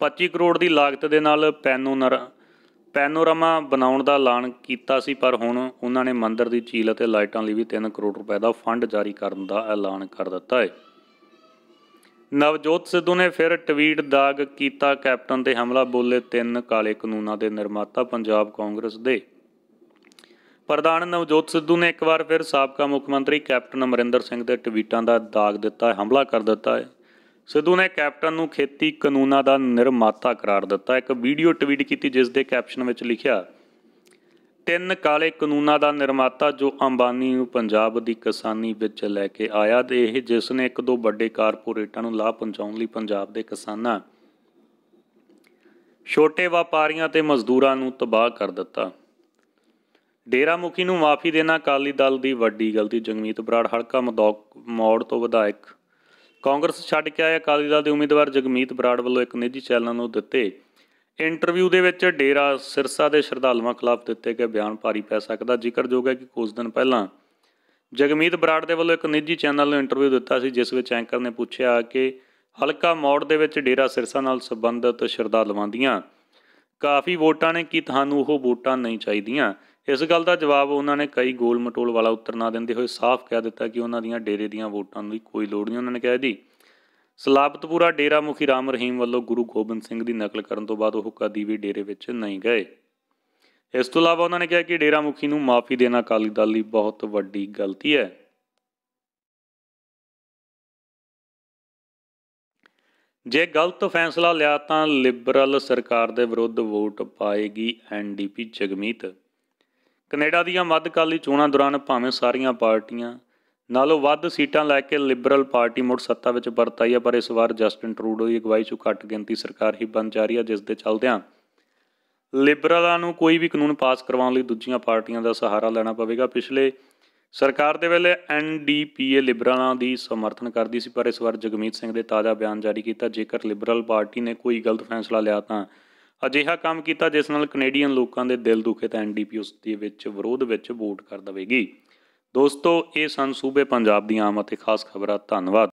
25 ਕਰੋੜ ਦੀ ਲਾਗਤ ਦੇ ਨਾਲ ਪੈਨੋਨਰ ਪੈਨੋਰਾਮਾ ਬਣਾਉਣ ਦਾ ਐਲਾਨ ਕੀਤਾ ਸੀ ਪਰ ਹੁਣ ਉਹਨਾਂ ਨੇ ਮੰਦਰ ਦੀ ਚੀਲ ਅਤੇ ਲਾਈਟਾਂ ਲਈ ਵੀ 3 ਕਰੋੜ ਰੁਪਏ ਦਾ ਫੰਡ ਜਾਰੀ ਕਰਨ ਦਾ ਐਲਾਨ ਕਰ ਦਿੱਤਾ ਹੈ ਨਵਜੋਤ ਸਿੱਧੂ ਨੇ ਫਿਰ ਟਵੀਟ ਦਾਗ ਕੀਤਾ ਕੈਪਟਨ ਤੇ ਹਮਲਾ ਬੋਲੇ ਤਿੰਨ ਕਾਲੇ ਕਾਨੂੰਨਾਂ ਦੇ ਨਿਰਮਾਤਾ ਪੰਜਾਬ ਕਾਂਗਰਸ ਦੇ ਪ੍ਰਧਾਨ ਨਵਜੋਤ ਸਿੱਧੂ ਨੇ ਇੱਕ ਵਾਰ ਫਿਰ ਸਾਬਕਾ ਮੁੱਖ ਮੰਤਰੀ ਕੈਪਟਨ ਅਮਰਿੰਦਰ ਸਿੰਘ ਦੇ ਟਵੀਟਾਂ ਦਾ ਦਾਗ ਦਿੱਤਾ ਹਮਲਾ ਕਰ ਦਿੱਤਾ ਹੈ ਸਿੱਧੂ ਨੇ ਕੈਪਟਨ ਨੂੰ ਖੇਤੀ ਕਾਨੂੰਨਾਂ ਦਾ ਨਿਰਮਾਤਾ ਕਰਾਰ ਦਿੱਤਾ ਇੱਕ ਵੀਡੀਓ ਟਵੀਟ ਕੀਤੀ ਜਿਸ ਦੇ ਕੈਪਸ਼ਨ ਵਿੱਚ ਲਿਖਿਆ ਤਿੰਨ ਕਾਲੇ ਕਾਨੂੰਨਾਂ ਦਾ ਨਿਰਮਾਤਾ ਜੋ ਅੰਬਾਨੀ ਨੂੰ ਪੰਜਾਬ ਦੀ ਕਿਸਾਨੀ ਵਿੱਚ ਲੈ ਕੇ ਆਇਆ ਤੇ ਇਹ ਜਿਸ ਨੇ ਇੱਕ ਦੋ ਵੱਡੇ ਕਾਰਪੋਰੇਟਾਂ ਨੂੰ ਲਾਭ ਪਹੁੰਚਾਉਣ ਲਈ ਪੰਜਾਬ ਦੇ ਕਿਸਾਨਾਂ ਛੋਟੇ ਵਪਾਰੀਆਂ ਤੇ ਮਜ਼ਦੂਰਾਂ ਨੂੰ ਤਬਾਹ ਕਰ ਦਿੱਤਾ ਡੇਰਾ ਮੁਖੀ ਨੂੰ ਮਾਫੀ ਦੇਣਾ ਕਾਲੀ ਦਲ ਦੀ ਵੱਡੀ ਗਲਤੀ ਜਗਮੀਤ ਬਰਾੜ ਹਲਕਾ ਮਦੌਕ ਤੋਂ ਵਿਧਾਇਕ ਕਾਂਗਰਸ ਛੱਡ ਕੇ ਆਇਆ ਅਕਾਲੀ ਦਲ ਦੇ ਉਮੀਦਵਾਰ ਜਗਮੀਤ ਬਰਾੜ ਵੱਲੋਂ ਇੱਕ ਨਿੱਜੀ ਚੈਨਲ ਨੂੰ ਦਿੱਤੇ ਇੰਟਰਵਿਊ ਦੇ ਵਿੱਚ ਡੇਰਾ ਸਿਰਸਾ ਦੇ ਸ਼ਰਧਾਲੂਆਂ ਖਿਲਾਫ ਦਿੱਤੇ ਗਏ ਬਿਆਨ ਭਾਰੀ ਪੈ ਸਕਦਾ ਜ਼ਿਕਰਯੋਗ ਹੈ ਕਿ ਕੁਝ ਦਿਨ ਪਹਿਲਾਂ ਜਗਮੀਤ ਬਰਾੜ ਦੇ ਵੱਲੋਂ ਇੱਕ ਨਿੱਜੀ ਚੈਨਲ ਨੂੰ ਇੰਟਰਵਿਊ ਦਿੱਤਾ ਸੀ ਜਿਸ ਵਿੱਚ ਐਂਕਰ ਨੇ ਪੁੱਛਿਆ ਕਿ ਹਲਕਾ ਮੌੜ ਦੇ ਵਿੱਚ ਡੇਰਾ ਸਿਰਸਾ ਨਾਲ ਸੰਬੰਧਿਤ ਸ਼ਰਧਾਲੂਆਂ ਦੀਆਂ ਕਾਫੀ ਵੋਟਾਂ ਨੇ ਕੀ ਤੁਹਾਨੂੰ ਉਹ ਵੋਟਾਂ ਨਹੀਂ ਚਾਹੀਦੀਆਂ ਇਸ ਗੱਲ ਦਾ ਜਵਾਬ ਉਹਨਾਂ ਨੇ ਕਈ ਗੋਲ ਮਟੋਲ ਵਾਲਾ ਉੱਤਰ ਨਾ ਦਿੰਦੇ ਹੋਏ ਸਾਫ਼ ਕਹਿ ਦਿੱਤਾ ਕਿ ਉਹਨਾਂ ਦੀਆਂ ਡੇਰੇ ਦੀਆਂ ਵੋਟਾਂ ਨੂੰ ਕੋਈ ਲੋੜ ਨਹੀਂ ਉਹਨਾਂ ਨੇ ਕਿਹਾ ਜੀ ਸਲਾਬਤਪੁਰਾ ਡੇਰਾ ਮੁਖੀ ਰਾਮ ਰਹੀਮ ਵੱਲੋਂ ਗੁਰੂ ਗੋਬਿੰਦ ਸਿੰਘ ਦੀ ਨਕਲ ਕਰਨ ਤੋਂ ਬਾਅਦ ਉਹ ਕਦੀ ਵੀ ਡੇਰੇ ਵਿੱਚ ਨਹੀਂ ਗਏ ਇਸ ਤੋਂ ਇਲਾਵਾ ਉਹਨਾਂ ਨੇ ਕਿਹਾ ਕਿ ਡੇਰਾ ਮੁਖੀ ਨੂੰ ਮਾਫੀ ਦੇਣਾ ਅਕਾਲੀ ਦਲ ਲਈ ਬਹੁਤ ਵੱਡੀ ਗਲਤੀ ਹੈ ਜੇ ਗਲਤ ਫੈਸਲਾ ਲਿਆ ਤਾਂ ਲਿਬਰਲ ਸਰਕਾਰ ਦੇ ਵਿਰੁੱਧ ਵੋਟ ਪਾਏਗੀ ਐਨਡੀਪੀ ਜਗਮੀਤ ਕੈਨੇਡਾ ਦੀਆਂ ਮੱਧਕਾਲੀ ਚੋਣਾਂ ਦੌਰਾਨ ਭਾਵੇਂ ਸਾਰੀਆਂ ਪਾਰਟੀਆਂ ਨਾਲੋਂ ਵੱਧ ਸੀਟਾਂ ਲੈ ਕੇ ਲਿਬਰਲ ਪਾਰਟੀ ਮੁੜ ਸੱਤਾ ਵਿੱਚ ਪਰਤ ਆਈ ਹੈ ਪਰ ਇਸ ਵਾਰ ਜਸਟਿਨ ਟਰੂਡੋ ਦੀ ਅਗਵਾਈ 'ਚ ਘੱਟ ਗਿਣਤੀ ਸਰਕਾਰ ਹੀ ਬਣ ਜਾ ਰਹੀ ਹੈ ਜਿਸ ਦੇ ਚੱਲਦਿਆਂ ਲਿਬਰਲਾਂ ਨੂੰ ਕੋਈ ਵੀ ਕਾਨੂੰਨ ਪਾਸ ਕਰਵਾਉਣ ਲਈ ਦੂਜੀਆਂ ਪਾਰਟੀਆਂ ਦਾ ਸਹਾਰਾ ਲੈਣਾ ਪਵੇਗਾ ਪਿਛਲੇ ਸਰਕਾਰ ਦੇ ਵੇਲੇ ਐਨਡੀਪੀਏ ਲਿਬਰਲਾਂ ਦੀ ਸਮਰਥਨ ਕਰਦੀ ਸੀ ਪਰ ਇਸ ਵਾਰ ਜਗਮੀਤ ਸਿੰਘ ਦੇ ਤਾਜ਼ਾ ਬਿਆਨ ਜਾਰੀ ਕੀਤਾ ਜੇਕਰ ਲਿਬਰਲ ਪਾਰਟੀ ਨੇ ਕੋਈ ਗਲਤ ਫੈਸਲਾ ਲਿਆ ਤਾਂ ਅਜਿਹਾ ਕੰਮ ਕੀਤਾ ਜਿਸ ਨਾਲ ਕੈਨੇਡੀਅਨ ਲੋਕਾਂ ਦੇ ਦਿਲ ਦੁਖੇ ਤਾਂ ਐਨਡੀਪੀ ਉਸ ਦੇ ਵਿੱਚ ਵਿਰੋਧ ਵਿੱਚ ਵੋਟ ਕਰ ਦਵੇਗੀ ਦੋਸਤੋ ਇਹ ਸਨ ਸੂਬੇ ਪੰਜਾਬ ਦੀਆਂ ਆਮ ਅਤੇ ਖਾਸ ਖਬਰਾਂ ਧੰਨਵਾਦ